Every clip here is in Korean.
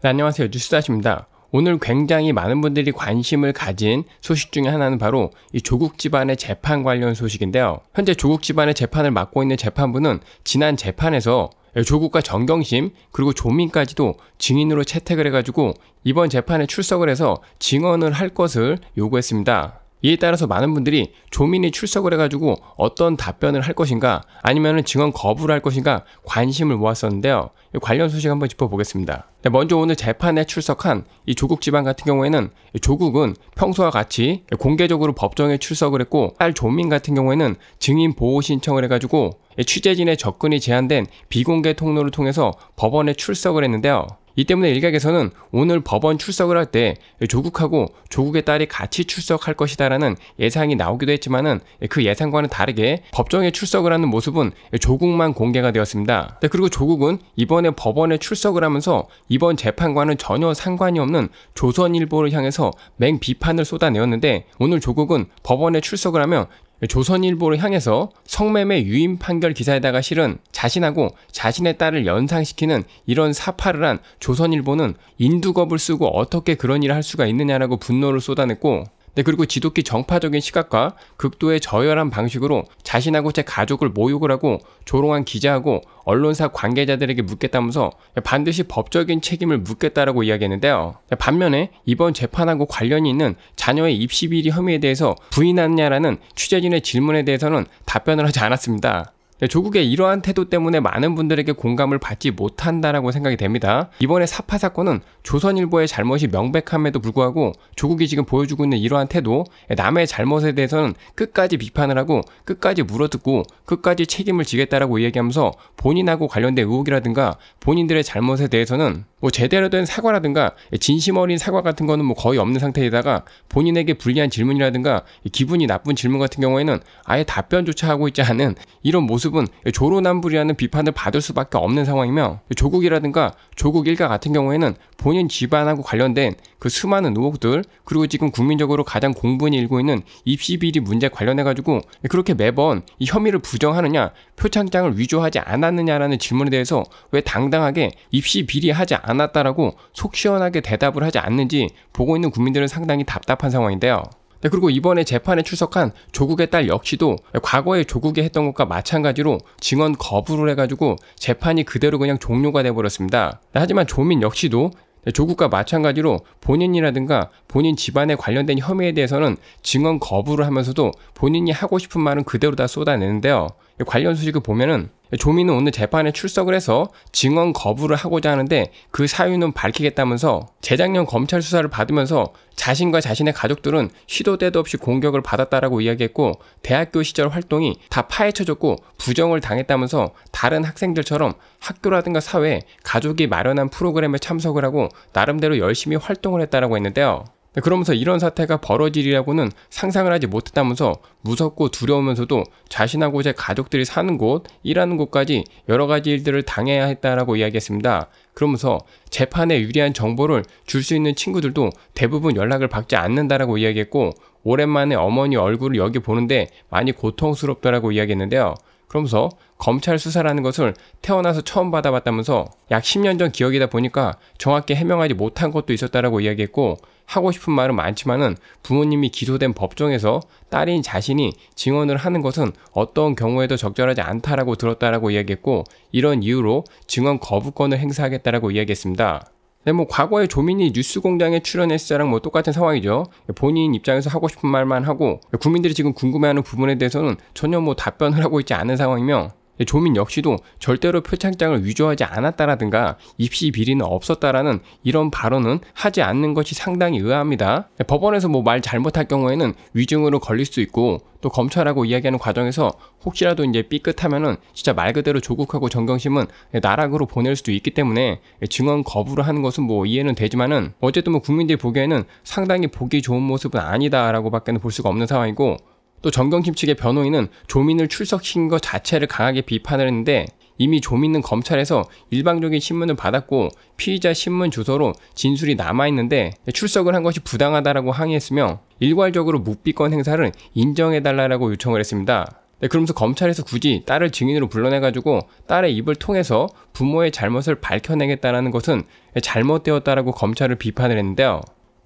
네, 안녕하세요. 뉴스다시입니다. 오늘 굉장히 많은 분들이 관심을 가진 소식 중에 하나는 바로 이 조국 집안의 재판 관련 소식인데요. 현재 조국 집안의 재판을 맡고 있는 재판부는 지난 재판에서 조국과 정경심 그리고 조민까지도 증인으로 채택을 해가지고 이번 재판에 출석을 해서 증언을 할 것을 요구했습니다. 이에 따라서 많은 분들이 조민이 출석을 해가지고 어떤 답변을 할 것인가 아니면 증언 거부를 할 것인가 관심을 모았었는데요. 관련 소식 한번 짚어보겠습니다. 네, 먼저 오늘 재판에 출석한 이 조국 집안 같은 경우에는 조국은 평소와 같이 공개적으로 법정에 출석을 했고 딸 조민 같은 경우에는 증인 보호 신청을 해가지고 취재진의 접근이 제한된 비공개 통로를 통해서 법원에 출석을 했는데요. 이 때문에 일각에서는 오늘 법원 출석을 할 때 조국하고 조국의 딸이 같이 출석할 것이다라는 예상이 나오기도 했지만은 그 예상과는 다르게 법정에 출석을 하는 모습은 조국만 공개가 되었습니다. 네, 그리고 조국은 이번에 법원에 출석을 하면서 이번 재판과는 전혀 상관이 없는 조선일보를 향해서 맹 비판을 쏟아내었는데 오늘 조국은 법원에 출석을 하며 조선일보를 향해서 성매매 유인 판결 기사에다가 실은 자신하고 자신의 딸을 연상시키는 이런 사파를 한 조선일보는 인두겁을 쓰고 어떻게 그런 일을 할 수가 있느냐라고 분노를 쏟아냈고 네, 그리고 지독히 정파적인 시각과 극도의 저열한 방식으로 자신하고 제 가족을 모욕을 하고 조롱한 기자하고 언론사 관계자들에게 묻겠다면서 반드시 법적인 책임을 묻겠다라고 이야기했는데요. 반면에 이번 재판하고 관련이 있는 자녀의 입시 비리 혐의에 대해서 부인하느냐라는 취재진의 질문에 대해서는 답변을 하지 않았습니다. 네, 조국의 이러한 태도 때문에 많은 분들에게 공감을 받지 못한다라고 생각이 됩니다. 이번에 사파 사건은 조선일보의 잘못이 명백함에도 불구하고 조국이 지금 보여주고 있는 이러한 태도, 남의 잘못에 대해서는 끝까지 비판을 하고 끝까지 물어뜯고 끝까지 책임을 지겠다라고 이야기하면서 본인하고 관련된 의혹이라든가 본인들의 잘못에 대해서는 뭐 제대로 된 사과라든가 진심 어린 사과 같은 거는 뭐 거의 없는 상태에다가 본인에게 불리한 질문이라든가 기분이 나쁜 질문 같은 경우에는 아예 답변조차 하고 있지 않은 이런 모습은 조로남불이라는 비판을 받을 수밖에 없는 상황이며 조국이라든가 조국 일가 같은 경우에는 본인 집안하고 관련된 그 수많은 의혹들 그리고 지금 국민적으로 가장 공분이 일고 있는 입시 비리 문제 관련해 가지고 그렇게 매번 이 혐의를 부정하느냐 표창장을 위조하지 않았느냐라는 질문에 대해서 왜 당당하게 입시 비리하지 않았다라고 속 시원하게 대답을 하지 않는지 보고 있는 국민들은 상당히 답답한 상황인데요. 네, 그리고 이번에 재판에 출석한 조국의 딸 역시도 과거에 조국이 했던 것과 마찬가지로 증언 거부를 해가지고 재판이 그대로 그냥 종료가 돼버렸습니다. 네, 하지만 조민 역시도 네, 조국과 마찬가지로 본인이라든가 본인 집안에 관련된 혐의에 대해서는 증언 거부를 하면서도 본인이 하고 싶은 말은 그대로 다 쏟아내는데요. 관련 소식을 보면은 조미는 오늘 재판에 출석을 해서 증언 거부를 하고자 하는데 그 사유는 밝히겠다면서 재작년 검찰 수사를 받으면서 자신과 자신의 가족들은 시도 때도 없이 공격을 받았다라고 이야기했고 대학교 시절 활동이 다 파헤쳐졌고 부정을 당했다면서 다른 학생들처럼 학교라든가 사회에 가족이 마련한 프로그램에 참석을 하고 나름대로 열심히 활동을 했다라고 했는데요. 네, 그러면서 이런 사태가 벌어지리라고는 상상을 하지 못했다면서 무섭고 두려우면서도 자신하고 제 가족들이 사는 곳, 일하는 곳까지 여러 가지 일들을 당해야 했다라고 이야기했습니다. 그러면서 재판에 유리한 정보를 줄 수 있는 친구들도 대부분 연락을 받지 않는다라고 이야기했고 오랜만에 어머니 얼굴을 여기 보는데 많이 고통스럽다라고 이야기했는데요. 그러면서 검찰 수사라는 것을 태어나서 처음 받아봤다면서 약 10년 전 기억이다 보니까 정확히 해명하지 못한 것도 있었다라고 이야기했고 하고 싶은 말은 많지만은 부모님이 기소된 법정에서 딸인 자신이 증언을 하는 것은 어떤 경우에도 적절하지 않다라고 들었다라고 이야기했고 이런 이유로 증언 거부권을 행사하겠다라고 이야기했습니다. 근뭐 네, 과거에 조민이 뉴스공장에 출연했을 때랑 뭐 똑같은 상황이죠. 본인 입장에서 하고 싶은 말만 하고 국민들이 지금 궁금해하는 부분에 대해서는 전혀 뭐 답변을 하고 있지 않은 상황이며 네, 조민 역시도 절대로 표창장을 위조하지 않았다라든가 입시 비리는 없었다라는 이런 발언은 하지 않는 것이 상당히 의아합니다. 네, 법원에서 뭐 말 잘못할 경우에는 위증으로 걸릴 수 있고 또 검찰하고 이야기하는 과정에서 혹시라도 이제 삐끗하면은 진짜 말 그대로 조국하고 정경심은 네, 나락으로 보낼 수도 있기 때문에 증언 거부를 하는 것은 뭐 이해는 되지만은 어쨌든 뭐 국민들이 보기에는 상당히 보기 좋은 모습은 아니다라고밖에 볼 수가 없는 상황이고 또 정경심 측의 변호인은 조민을 출석시킨 것 자체를 강하게 비판을 했는데 이미 조민은 검찰에서 일방적인 신문을 받았고 피의자 신문 주소로 진술이 남아있는데 출석을 한 것이 부당하다라고 항의했으며 일괄적으로 묵비권 행사를 인정해달라고 요청을 했습니다. 네, 그러면서 검찰에서 굳이 딸을 증인으로 불러내가지고 딸의 입을 통해서 부모의 잘못을 밝혀내겠다라는 것은 잘못되었다라고 검찰을 비판을 했는데요.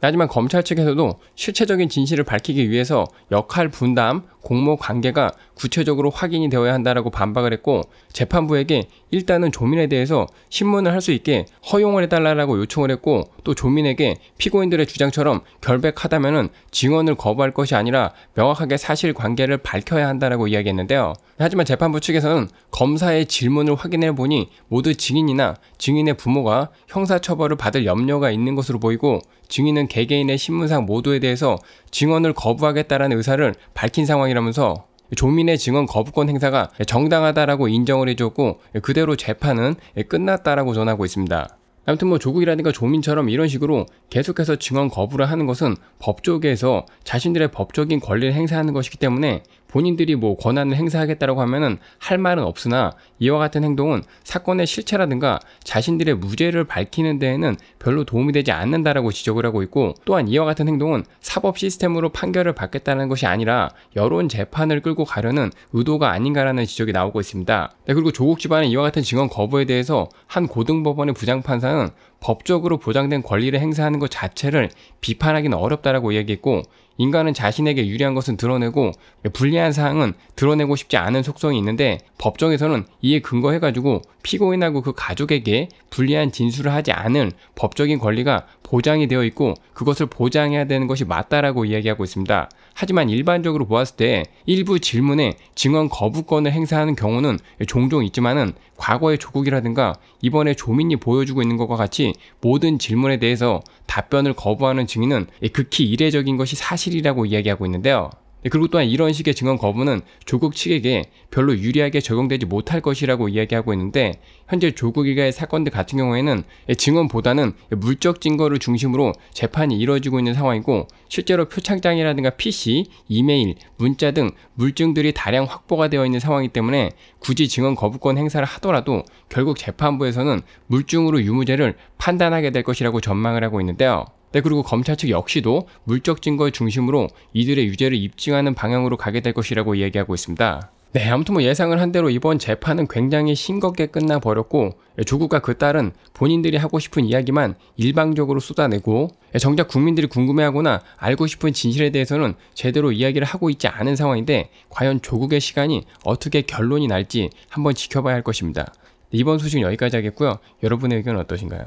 하지만 검찰 측에서도 실체적인 진실을 밝히기 위해서 역할 분담, 공모 관계가 구체적으로 확인이 되어야 한다라고 반박을 했고 재판부에게 일단은 조민에 대해서 신문을 할 수 있게 허용을 해달라라고 요청을 했고 또 조민에게 피고인들의 주장처럼 결백하다면은 증언을 거부할 것이 아니라 명확하게 사실 관계를 밝혀야 한다라고 이야기했는데요. 하지만 재판부 측에서는 검사의 질문을 확인해 보니 모두 증인이나 증인의 부모가 형사처벌을 받을 염려가 있는 것으로 보이고 증인은 개개인의 신문상 모두에 대해서 증언을 거부하겠다라는 의사를 밝힌 상황이라면서 조민의 증언 거부권 행사가 정당하다라고 인정을 해줬고 그대로 재판은 끝났다라고 전하고 있습니다. 아무튼 뭐 조국이라든가 조민처럼 이런 식으로 계속해서 증언 거부를 하는 것은 법조계에서 자신들의 법적인 권리를 행사하는 것이기 때문에 본인들이 뭐 권한을 행사하겠다라고 하면은 할 말은 없으나 이와 같은 행동은 사건의 실체라든가 자신들의 무죄를 밝히는 데에는 별로 도움이 되지 않는다라고 지적을 하고 있고 또한 이와 같은 행동은 사법 시스템으로 판결을 받겠다는 것이 아니라 여론 재판을 끌고 가려는 의도가 아닌가라는 지적이 나오고 있습니다. 네, 그리고 조국 집안의 이와 같은 증언 거부에 대해서 한 고등법원의 부장판사는 법적으로 보장된 권리를 행사하는 것 자체를 비판하기는 어렵다라고 이야기했고 인간은 자신에게 유리한 것은 드러내고 불리한 사항은 드러내고 싶지 않은 속성이 있는데 법정에서는 이에 근거해가지고 피고인하고 그 가족에게 불리한 진술을 하지 않을 법적인 권리가 보장이 되어 있고 그것을 보장해야 되는 것이 맞다라고 이야기하고 있습니다. 하지만 일반적으로 보았을 때 일부 질문에 증언 거부권을 행사하는 경우는 종종 있지만은 과거의 조국이라든가 이번에 조민이 보여주고 있는 것과 같이 모든 질문에 대해서 답변을 거부하는 증인은 극히 이례적인 것이 사실 사실이라고 이야기하고 있는데요. 네, 그리고 또한 이런 식의 증언 거부는 조국 측에게 별로 유리하게 적용되지 못할 것이라고 이야기하고 있는데 현재 조국 일가의 사건들 같은 경우에는 증언보다는 물적 증거를 중심으로 재판이 이뤄지고 있는 상황이고 실제로 표창장이라든가 PC, 이메일, 문자 등 물증들이 다량 확보가 되어 있는 상황이기 때문에 굳이 증언 거부권 행사를 하더라도 결국 재판부에서는 물증으로 유무죄를 판단하게 될 것이라고 전망을 하고 있는데요. 네, 그리고 검찰 측 역시도 물적 증거의 중심으로 이들의 유죄를 입증하는 방향으로 가게 될 것이라고 이야기하고 있습니다. 네, 아무튼 뭐 예상을 한 대로 이번 재판은 굉장히 싱겁게 끝나 버렸고 예, 조국과 그 딸은 본인들이 하고 싶은 이야기만 일방적으로 쏟아내고 예, 정작 국민들이 궁금해하거나 알고 싶은 진실에 대해서는 제대로 이야기를 하고 있지 않은 상황인데 과연 조국의 시간이 어떻게 결론이 날지 한번 지켜봐야 할 것입니다. 네, 이번 소식은 여기까지 하겠고요. 여러분의 의견은 어떠신가요?